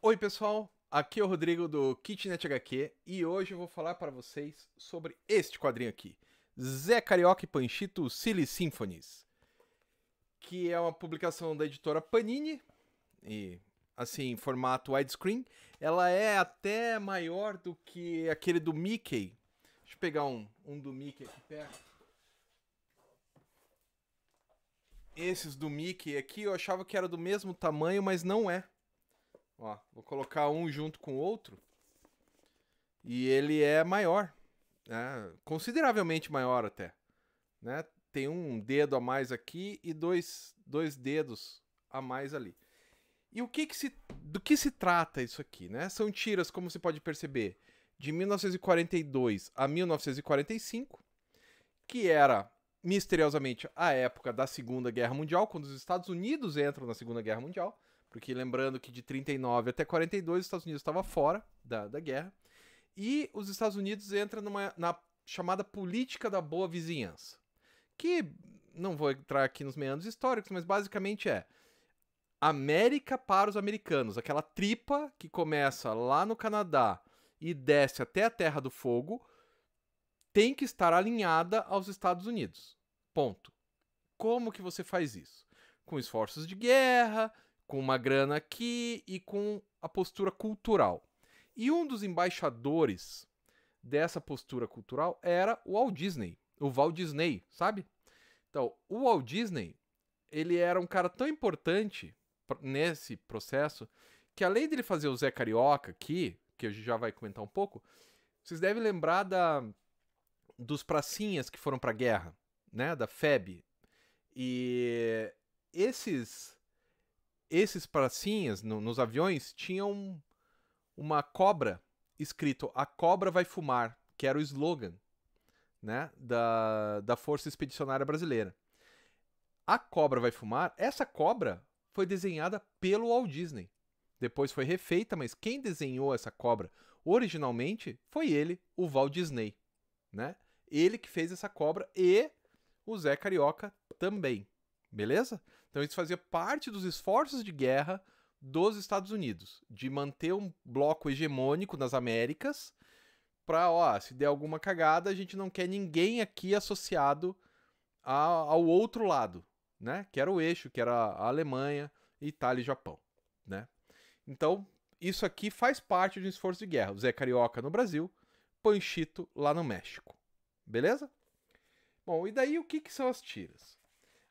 Oi, pessoal. Aqui é o Rodrigo do Kitnet HQ e hoje eu vou falar para vocês sobre este quadrinho aqui, Zé Carioca e Panchito Silly Symphonies, que é uma publicação da editora Panini e assim, formato widescreen. Ela é até maior do que aquele do Mickey. Deixa eu pegar um, um do Mickey aqui perto. Esses do Mickey aqui eu achava que era do mesmo tamanho, mas não é Ó, vou colocar um junto com o outro. E ele é maior, né? consideravelmente maior até. Né? Tem um dedo a mais aqui e dois, dois dedos a mais ali. E o que, que se, do que se trata isso aqui? Né? São tiras, como você pode perceber, de 1942 a 1945, que era misteriosamente a época da Segunda Guerra Mundial, quando os Estados Unidos entram na Segunda Guerra Mundial. Porque lembrando que de 39 até 42 os Estados Unidos estava fora da, da guerra. E os Estados Unidos entram numa, na chamada política da boa vizinhança. Que não vou entrar aqui nos meandros históricos, mas basicamente é América para os americanos, aquela tripa que começa lá no Canadá e desce até a Terra do Fogo, tem que estar alinhada aos Estados Unidos. Ponto. Como que você faz isso? Com esforços de guerra, com uma grana aqui e com a postura cultural. E um dos embaixadores dessa postura cultural era o Walt Disney, o Walt Disney, sabe? Então, o Walt Disney, ele era um cara tão importante nesse processo que além dele fazer o Zé Carioca aqui, que a gente já vai comentar um pouco, vocês devem lembrar da dos pracinhas que foram para a guerra, né, da FEB. E esses esses pracinhas no, nos aviões tinham uma cobra escrito A Cobra Vai Fumar, que era o slogan né, da, da Força Expedicionária Brasileira. A Cobra Vai Fumar, essa cobra foi desenhada pelo Walt Disney. Depois foi refeita, mas quem desenhou essa cobra originalmente foi ele, o Walt Disney. Né? Ele que fez essa cobra e o Zé Carioca também. Beleza? Então isso fazia parte dos esforços de guerra dos Estados Unidos, de manter um bloco hegemônico nas Américas, para, ó, se der alguma cagada, a gente não quer ninguém aqui associado a, ao outro lado, né? Que era o eixo, que era a Alemanha, Itália e Japão, né? Então, isso aqui faz parte de um esforço de guerra. O Zé Carioca no Brasil, Panchito lá no México. Beleza? Bom, e daí o que, que são as tiras?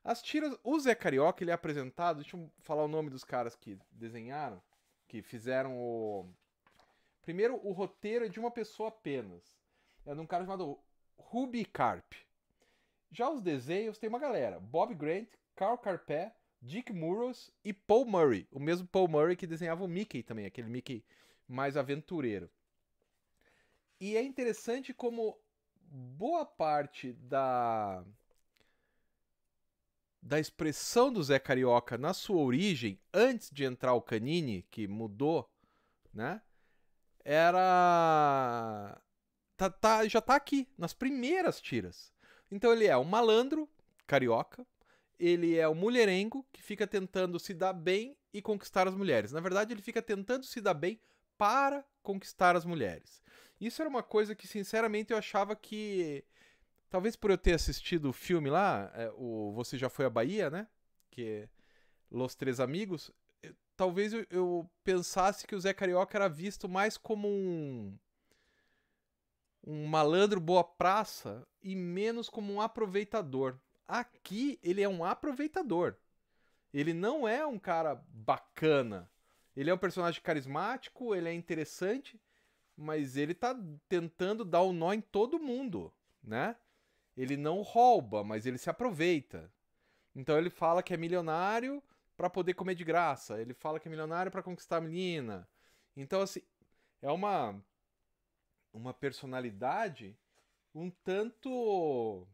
As tiras. O Zé Carioca, ele é apresentado. Deixa eu falar o nome dos caras que desenharam, que fizeram o. Primeiro, o roteiro é de uma pessoa apenas. É de um cara chamado Ruby Carp. Já os desenhos tem uma galera: Bob Grant, Carl Carpé, Dick Murrows e Paul Murray. O mesmo Paul Murray que desenhava o Mickey também, aquele Mickey mais aventureiro. E é interessante como boa parte da da expressão do Zé Carioca na sua origem, antes de entrar o Canini, que mudou, né? Era. Tá, tá, já tá aqui, nas primeiras tiras. Então ele é um malandro carioca, ele é um mulherengo que fica tentando se dar bem e conquistar as mulheres. Na verdade, ele fica tentando se dar bem para conquistar as mulheres. Isso era uma coisa que, sinceramente, eu achava que Talvez por eu ter assistido o filme lá, é, o Você Já Foi à Bahia, né? Que é Los Três Amigos. Eu, talvez eu, eu, pensasse que o Zé Carioca era visto mais como um. Um malandro boa praça e menos como um aproveitador. Aqui ele é um aproveitador. Ele não é um cara bacana. Ele é um personagem carismático, ele é interessante, mas ele tá tentando dar o um nó em todo mundo, né? Ele não rouba, mas ele se aproveita. Então ele fala que é milionário para poder comer de graça. Ele fala que é milionário para conquistar a menina. Então assim, é uma uma personalidade um tanto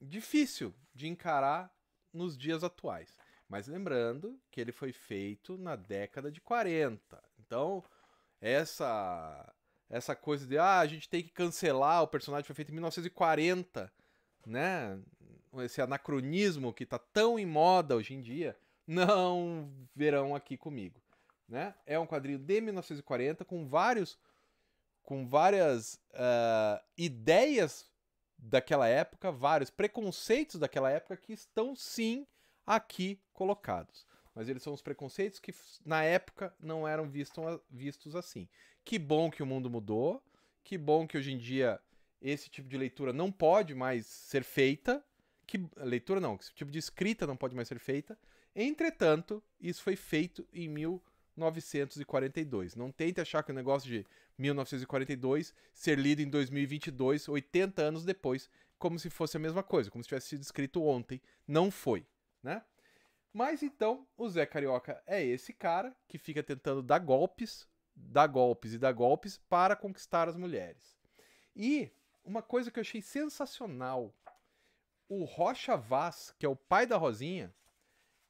difícil de encarar nos dias atuais. Mas lembrando que ele foi feito na década de 40. Então, essa essa coisa de ah, a gente tem que cancelar o personagem foi feito em 1940, né? Esse anacronismo que tá tão em moda hoje em dia, não verão aqui comigo, né? É um quadrinho de 1940 com vários com várias uh, ideias daquela época, vários preconceitos daquela época que estão sim aqui colocados. Mas eles são os preconceitos que na época não eram vistos assim. Que bom que o mundo mudou, que bom que hoje em dia esse tipo de leitura não pode mais ser feita, que leitura não, esse tipo de escrita não pode mais ser feita. Entretanto, isso foi feito em 1942. Não tente achar que o negócio de 1942 ser lido em 2022, 80 anos depois, como se fosse a mesma coisa, como se tivesse sido escrito ontem. Não foi, né? Mas então, o Zé Carioca é esse cara que fica tentando dar golpes dar golpes e dar golpes para conquistar as mulheres. E uma coisa que eu achei sensacional, o Rocha Vaz, que é o pai da Rosinha,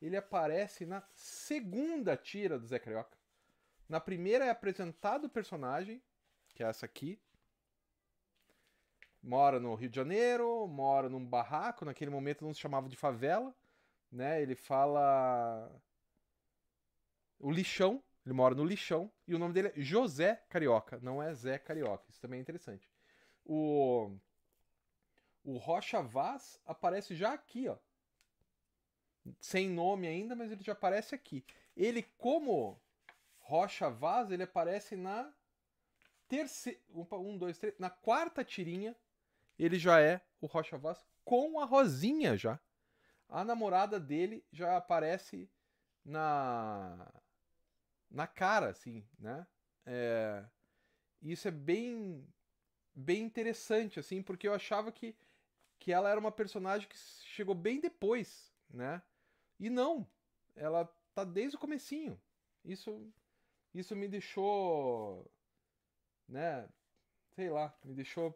ele aparece na segunda tira do Zé Carioca. Na primeira é apresentado o personagem, que é essa aqui. Mora no Rio de Janeiro, mora num barraco, naquele momento não se chamava de favela, né? Ele fala o lixão, ele mora no lixão e o nome dele é José Carioca, não é Zé Carioca. Isso também é interessante. O o Rocha Vaz aparece já aqui, ó. Sem nome ainda, mas ele já aparece aqui. Ele como Rocha Vaz, ele aparece na terceira, um, dois, três, na quarta tirinha, ele já é o Rocha Vaz com a Rosinha já. A namorada dele já aparece na na cara, assim, né? É, isso é bem, bem interessante, assim, porque eu achava que, que ela era uma personagem que chegou bem depois, né? E não, ela tá desde o comecinho. Isso, isso me deixou, né? Sei lá, me deixou.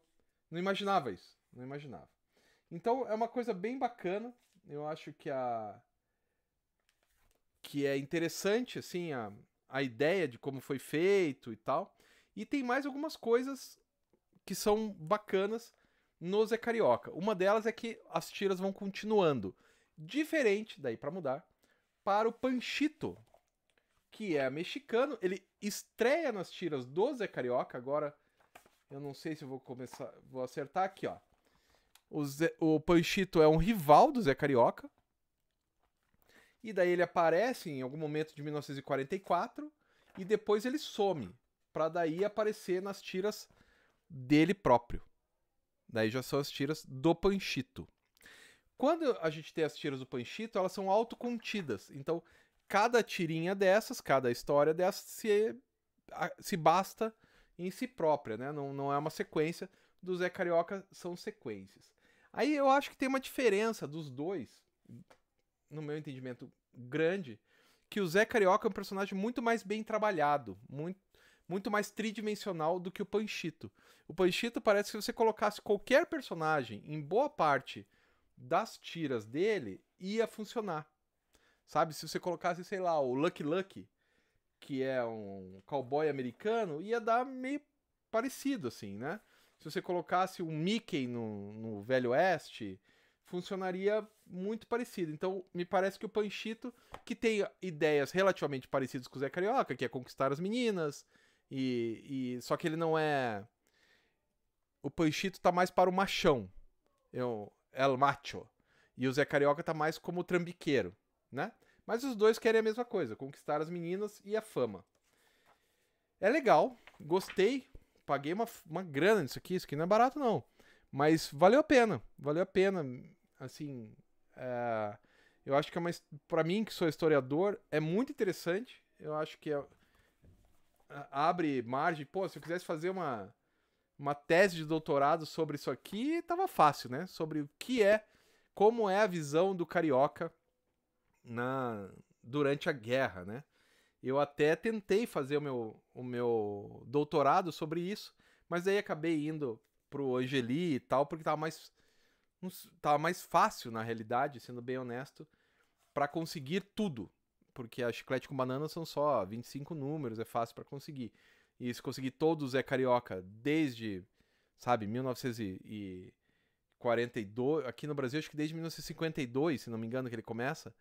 Não imaginava isso, não imaginava. Então é uma coisa bem bacana. Eu acho que a que é interessante assim a, a ideia de como foi feito e tal. E tem mais algumas coisas que são bacanas no Zé Carioca. Uma delas é que as tiras vão continuando. Diferente, daí para mudar, para o Panchito, que é mexicano. Ele estreia nas tiras do Zé Carioca. Agora, eu não sei se vou começar. Vou acertar aqui, ó. O, Zé, o Panchito é um rival do Zé Carioca. E daí ele aparece em algum momento de 1944 e depois ele some, para daí aparecer nas tiras dele próprio. Daí já são as tiras do Panchito. Quando a gente tem as tiras do Panchito, elas são autocontidas. Então, cada tirinha dessas, cada história dessas se, se basta em si própria, né? Não, não é uma sequência. Do Zé Carioca são sequências. Aí eu acho que tem uma diferença dos dois, no meu entendimento, grande, que o Zé Carioca é um personagem muito mais bem trabalhado, muito, muito mais tridimensional do que o Panchito. O Panchito parece que se você colocasse qualquer personagem em boa parte das tiras dele, ia funcionar. Sabe, se você colocasse, sei lá, o Lucky Lucky, que é um cowboy americano, ia dar meio parecido, assim, né? Se você colocasse o Mickey no, no Velho Oeste, funcionaria muito parecido. Então, me parece que o Panchito, que tem ideias relativamente parecidas com o Zé Carioca, que é conquistar as meninas, e, e só que ele não é. O Panchito tá mais para o machão, eu, é el macho. E o Zé Carioca tá mais como o trambiqueiro, né? Mas os dois querem a mesma coisa, conquistar as meninas e a fama. É legal, gostei, paguei uma, uma grana nisso aqui, isso aqui não é barato não. Mas valeu a pena, valeu a pena Assim, é, eu acho que é uma. Para mim, que sou historiador, é muito interessante. Eu acho que é, abre margem. Pô, se eu quisesse fazer uma, uma tese de doutorado sobre isso aqui, tava fácil, né? Sobre o que é, como é a visão do carioca na durante a guerra, né? Eu até tentei fazer o meu, o meu doutorado sobre isso, mas aí acabei indo pro Angeli e tal, porque tava mais tava mais fácil, na realidade, sendo bem honesto, para conseguir tudo. Porque a chiclete com banana são só 25 números, é fácil para conseguir. E se conseguir todos é carioca desde, sabe, 1942. Aqui no Brasil, acho que desde 1952, se não me engano, que ele começa.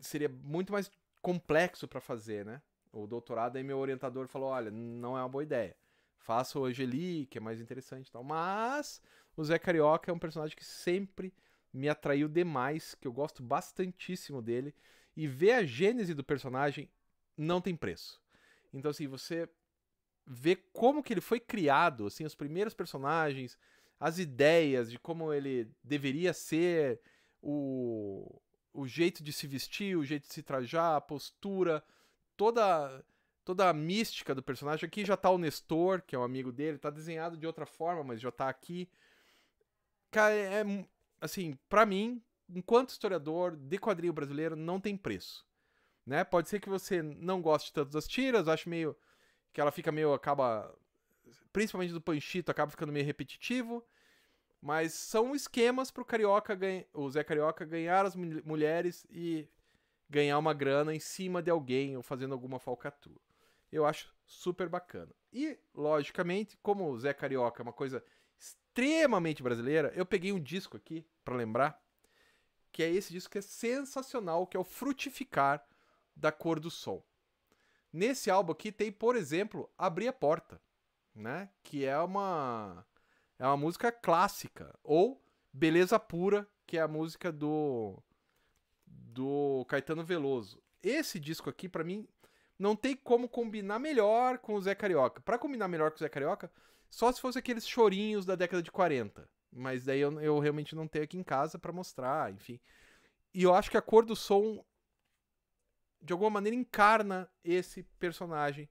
Seria muito mais complexo para fazer, né? O doutorado, aí meu orientador falou: olha, não é uma boa ideia faça o Angeli, que é mais interessante e tal. Mas o Zé Carioca é um personagem que sempre me atraiu demais, que eu gosto bastantíssimo dele. E ver a gênese do personagem não tem preço. Então, assim, você vê como que ele foi criado, assim, os primeiros personagens, as ideias de como ele deveria ser, o, o jeito de se vestir, o jeito de se trajar, a postura, toda toda a mística do personagem. Aqui já tá o Nestor, que é um amigo dele, tá desenhado de outra forma, mas já tá aqui. Cara, é. é assim, para mim, enquanto historiador de quadrinho brasileiro, não tem preço. Né? Pode ser que você não goste tanto das tiras, acho meio. que ela fica meio. acaba. principalmente do Panchito, acaba ficando meio repetitivo. Mas são esquemas pro Carioca ganha, o Zé Carioca ganhar as mulheres e ganhar uma grana em cima de alguém ou fazendo alguma falcatrua. Eu acho super bacana. E, logicamente, como o Zé Carioca é uma coisa extremamente brasileira, eu peguei um disco aqui para lembrar, que é esse disco que é sensacional, que é o Frutificar da Cor do Sol. Nesse álbum aqui tem, por exemplo, Abrir a Porta, né? Que é uma é uma música clássica ou Beleza Pura, que é a música do do Caetano Veloso. Esse disco aqui para mim não tem como combinar melhor com o Zé Carioca. Para combinar melhor com o Zé Carioca, só se fosse aqueles chorinhos da década de 40. Mas daí eu, eu realmente não tenho aqui em casa para mostrar, enfim. E eu acho que a cor do som, de alguma maneira, encarna esse personagem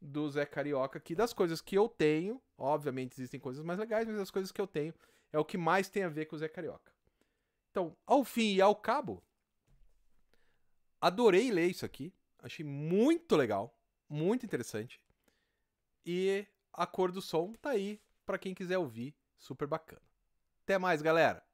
do Zé Carioca, que das coisas que eu tenho, obviamente existem coisas mais legais, mas das coisas que eu tenho é o que mais tem a ver com o Zé Carioca. Então, ao fim e ao cabo, adorei ler isso aqui. Achei muito legal, muito interessante. E a cor do som tá aí para quem quiser ouvir, super bacana. Até mais, galera.